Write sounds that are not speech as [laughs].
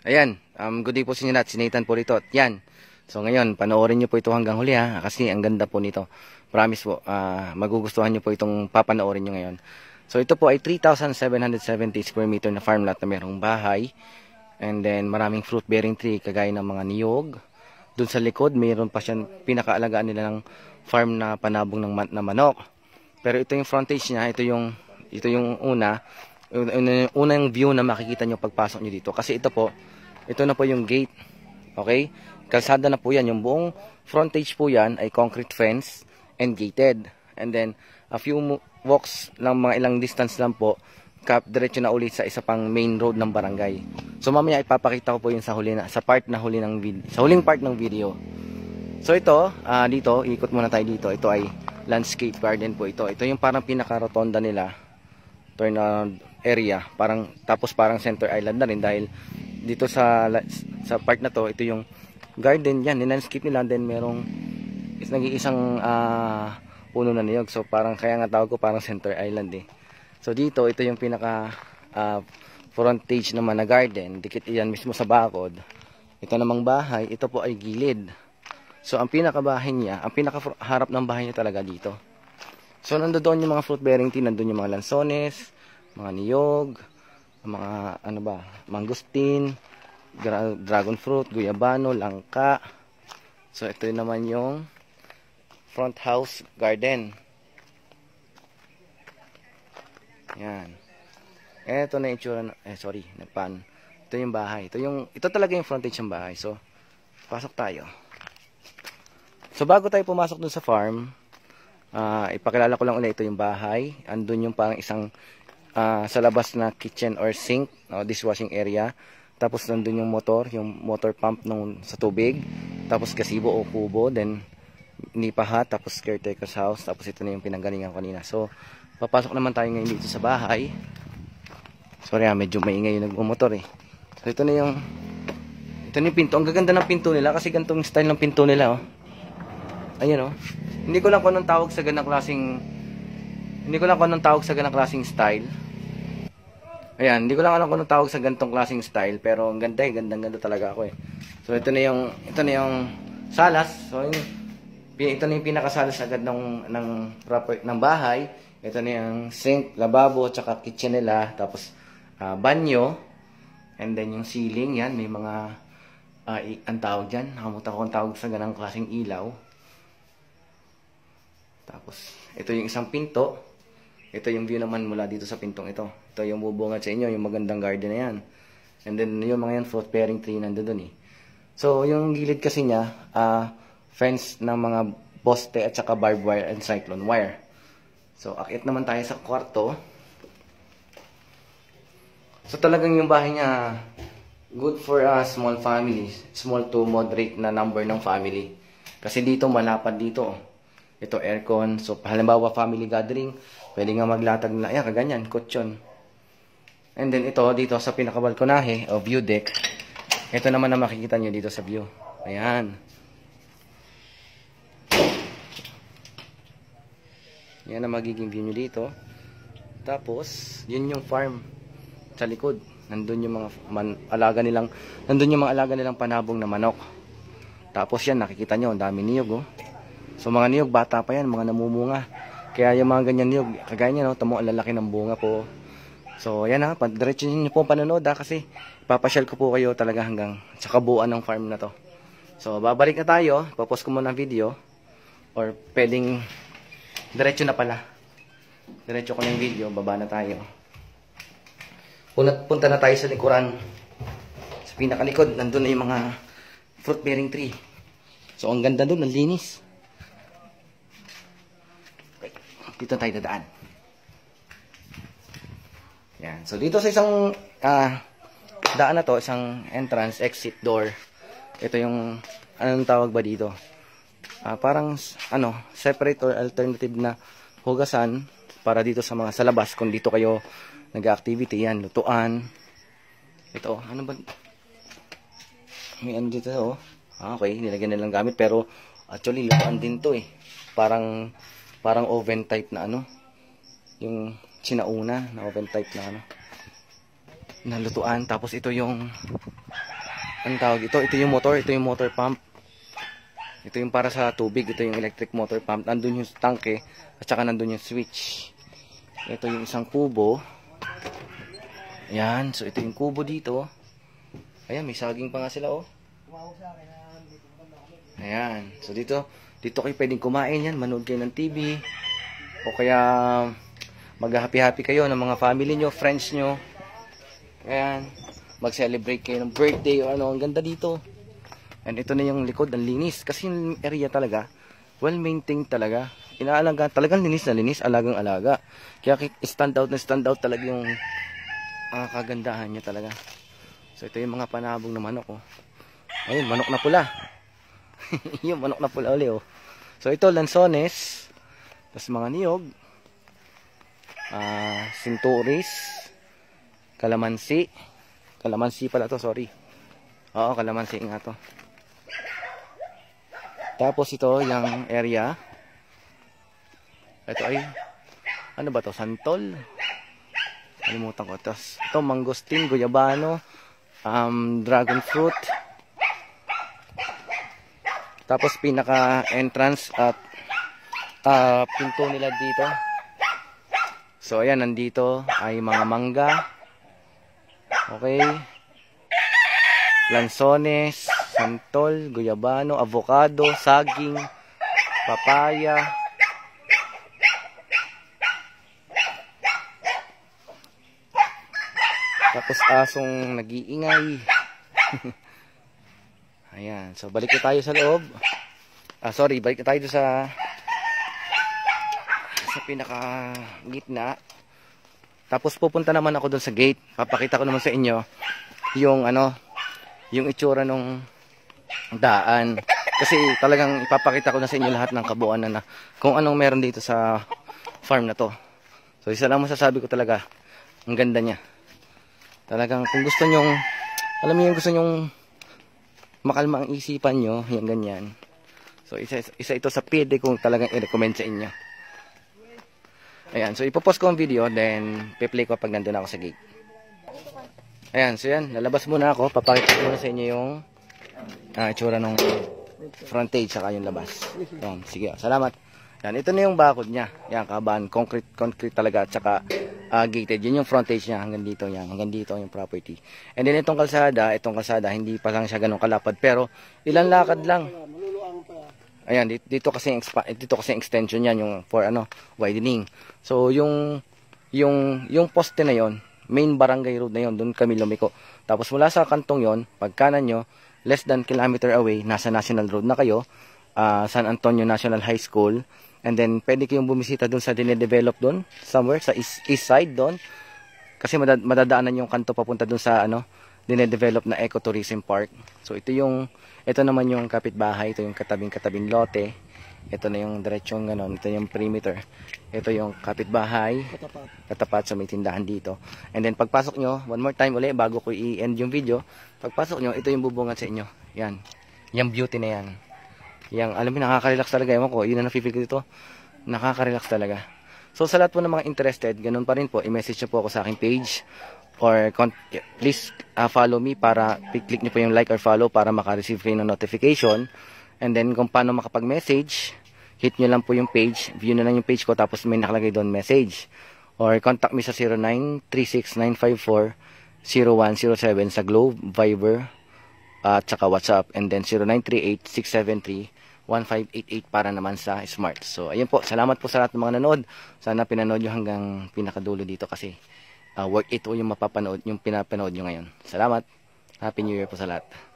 Ayan, um, good day po sa inyo lahat. Si Nathan po rito. Yan. So ngayon, panoorin nyo po ito hanggang huli ha. Kasi ang ganda po nito. Promise po, uh, magugustuhan nyo po itong papanoorin nyo ngayon. So ito po ay 3,770 square meter na farm lot na mayroong bahay. And then maraming fruit bearing tree kagaya ng mga niyog. Doon sa likod, mayroon pa siyang pinakaalagaan nila ng farm na panabong ng man na manok. Pero ito yung frontage niya, ito yung ito yung una unang view na makikita nyo pagpasok nyo dito. Kasi ito po, ito na po yung gate. Okay? Kalsada na po yan. Yung buong frontage po yan ay concrete fence and gated. And then, a few walks lang, mga ilang distance lang po, kap diretso na ulit sa isa pang main road ng barangay. So mamaya ipapakita ko po yun sa huli na sa part na huli ng video, sa huling part ng video. So ito, uh, dito ikot muna tayo dito. Ito ay landscape garden po ito. Ito yung parang pinaka rotonda nila. Turn around area parang tapos parang center island na rin dahil dito sa sa part na to ito yung garden yan nilandscape nila then merong is nag-iisang uh, puno na niyog so parang kaya nga tawag ko parang center island eh so dito ito yung pinaka uh, frontage naman na garden dikit iyan mismo sa bakod ito namang bahay ito po ay gilid so ang pinaka bahay niya ang pinaka harap ng bahay niya talaga dito so nandoon yung mga fruit bearing tea nandoon yung mga lansones mga niyog, mga ano ba, mangustin, dra dragon fruit, guyabano, langka. So ito naman yung front house garden. Yan. Ito na itsura eh sorry, napan. Ito yung bahay. Ito yung ito talaga yung frontage ng bahay. So pasok tayo. So bago tayo pumasok dun sa farm, uh, ipakilala ko lang ulit ito yung bahay. Andun yung parang isang uh, sa labas na kitchen or sink, no, dishwashing area. Tapos nandun yung motor, yung motor pump nung sa tubig. Tapos kasibo o kubo, then nipaha, tapos caretaker's house. Tapos ito na yung pinanggalingan kanina. So, papasok naman tayo ngayon dito sa bahay. Sorry ah, medyo maingay yung nagmumotor eh. So, ito na yung ito na yung pinto. Ang gaganda ng pinto nila kasi gantong style ng pinto nila oh. Ayan oh. Hindi ko lang kung anong tawag sa ganang klaseng hindi ko lang kung anong tawag sa ganang klaseng style. Ayan, hindi ko lang alam kung anong tawag sa ganitong klaseng style, pero ang ganda eh, gandang ganda talaga ako eh. So ito na yung ito na yung salas. So yun, ito na yung pinakasalas agad ng ng proper ng bahay. Ito na yung sink, lababo, tsaka kitchen nila, tapos uh, banyo, and then yung ceiling, yan, may mga uh, ang tawag dyan, nakamuta ko ang tawag sa ganang klaseng ilaw. Tapos, ito yung isang pinto. Ito yung view naman mula dito sa pintong ito. Ito yung bubunga sa inyo, yung magandang garden na yan. And then yung mga yan, fruit bearing tree nando dun eh. So yung gilid kasi niya, uh, fence ng mga poste at saka barbed wire and cyclone wire. So akit naman tayo sa kwarto. So talagang yung bahay niya, good for a uh, small family, small to moderate na number ng family. Kasi dito malapad dito. Oh. Ito, aircon. So, halimbawa, family gathering, pwede nga maglatag na, ayan, kaganyan, kutsyon. And then, ito, dito sa pinakabalkonahe, o view deck, ito naman ang makikita nyo dito sa view. Ayan. Yan ang magiging view nyo dito. Tapos, yun yung farm sa likod. Nandun yung mga man, alaga nilang, nandun yung mga alaga nilang panabong na manok. Tapos yan, nakikita nyo, ang dami niyog oh. So mga niyog, bata pa yan, mga namumunga. Kaya yung mga ganyan niyog, kagaya niya, no, tamo ang lalaki ng bunga po. So yan ha, diretso niyo po ang panonood ha, kasi papasyal ko po kayo talaga hanggang sa kabuuan ng farm na to. So babalik na tayo, papost ko muna ang video. Or pwedeng diretso na pala. Diretso ko na yung video, baba na tayo. Punta, punta na tayo sa likuran. Sa pinakalikod, nandun na yung mga fruit bearing tree. So ang ganda doon, ang linis. Dito tayo dadaan. Yan. So, dito sa isang uh, daan na to, isang entrance, exit door. Ito yung, anong tawag ba dito? Uh, parang, ano, separate or alternative na hugasan para dito sa mga sa labas. Kung dito kayo nag-activity, yan, lutuan. Ito, ano ba? May ano dito, oh. Ah, okay, nilagyan nilang gamit. Pero, actually, lutuan din to, eh. Parang, parang oven type na ano yung sinauna na oven type na ano nalutuan tapos ito yung ang tawag ito ito yung motor ito yung motor pump ito yung para sa tubig ito yung electric motor pump nandun yung tanke at saka nandun yung switch ito yung isang kubo yan so ito yung kubo dito ayan may saging pa nga sila oh ayan so dito dito kayo pwedeng kumain yan, manood kayo ng TV. O kaya mag-happy-happy kayo ng mga family nyo, friends nyo. Ayan, mag-celebrate kayo ng birthday o ano. Ang ganda dito. And ito na yung likod, ang linis. Kasi yung area talaga, well-maintained talaga. Inaalaga, talagang linis na linis, alagang-alaga. Kaya stand out na stand out talaga yung uh, kagandahan niya talaga. So ito yung mga panabong na manok. Oh. Ayun, manok na pula. [laughs] yung manok na pula uli oh. So ito lansones, tas mga niyog, uh, sinturis, kalamansi, kalamansi pala to, sorry. Oo, kalamansi nga to. Tapos ito yung area. Ito ay ano ba to? Santol. Kalimutan ko. Tapos ito mangosteen, guyabano, um, dragon fruit. Tapos pinaka entrance at uh, pinto nila dito. So ayan, nandito ay mga mangga. Okay. Lansones, santol, guyabano, avocado, saging, papaya. Tapos asong nag-iingay. [laughs] Ayan. So, balik na tayo sa loob. Ah, sorry. Balik na tayo sa sa pinaka gitna. Tapos pupunta naman ako dun sa gate. Papakita ko naman sa inyo yung ano, yung itsura nung daan. Kasi talagang ipapakita ko na sa inyo lahat ng kabuuan na, na kung anong meron dito sa farm na to. So isa lang masasabi ko talaga, ang ganda niya. Talagang kung gusto nyong, alam niyo yung gusto nyong makalma ang isipan nyo, yan ganyan. So, isa, isa ito sa pwede kong talagang i-recommend sa inyo. Ayan, so ipopost ko ang video, then piplay ko pag nandun ako sa gate. Ayan, so yan, lalabas muna ako, papakita ko muna sa inyo yung uh, itsura ng frontage saka yung labas. Ayan, sige, salamat. Yan, ito na yung bakod niya. Yan, kaban, concrete, concrete talaga, tsaka uh, gated. Yun yung frontage niya hanggang dito yan. hanggang dito yung property. And then itong kalsada, itong kalsada hindi pa lang siya ganun kalapad pero ilan lakad lang. Ayan, dito, dito kasi dito kasi extension niyan yung for ano, widening. So yung yung yung poste na yon, main barangay road na yon, doon kami lumiko. Tapos mula sa kantong yon, pagkanan nyo, less than kilometer away, nasa National Road na kayo, uh, San Antonio National High School, And then, pwede kayong bumisita doon sa dinedevelop doon, somewhere, sa east, east side doon. Kasi madad madadaanan yung kanto papunta doon sa, ano, dinedevelop na ecotourism park. So, ito yung, ito naman yung kapitbahay, ito yung katabing-katabing lote. Ito na yung diretsyong ganon, ito yung perimeter. Ito yung kapitbahay, katapat, katapat sa may tindahan dito. And then, pagpasok nyo, one more time ulit, bago ko i-end yung video, pagpasok nyo, ito yung bubungan sa inyo. Yan, yung beauty na yan. Yang, alam mo, nakaka-relax talaga. Ewan ko, yun na nafe ko dito. Nakaka-relax talaga. So, sa lahat po ng mga interested, ganun pa rin po, i-message niyo po ako sa aking page or please uh, follow me para click niyo po yung like or follow para maka-receive kayo ng notification. And then, kung paano makapag-message, hit nyo lang po yung page, view na lang yung page ko, tapos may nakalagay doon message. Or contact me sa 0936 0107 sa Globe, Viber, at saka WhatsApp. And then 0938673 1588 para naman sa smart. So, ayun po. Salamat po sa lahat ng mga nanood. Sana pinanood nyo hanggang pinakadulo dito kasi uh, worth it po yung mapapanood, yung pinapanood nyo ngayon. Salamat. Happy New Year po sa lahat.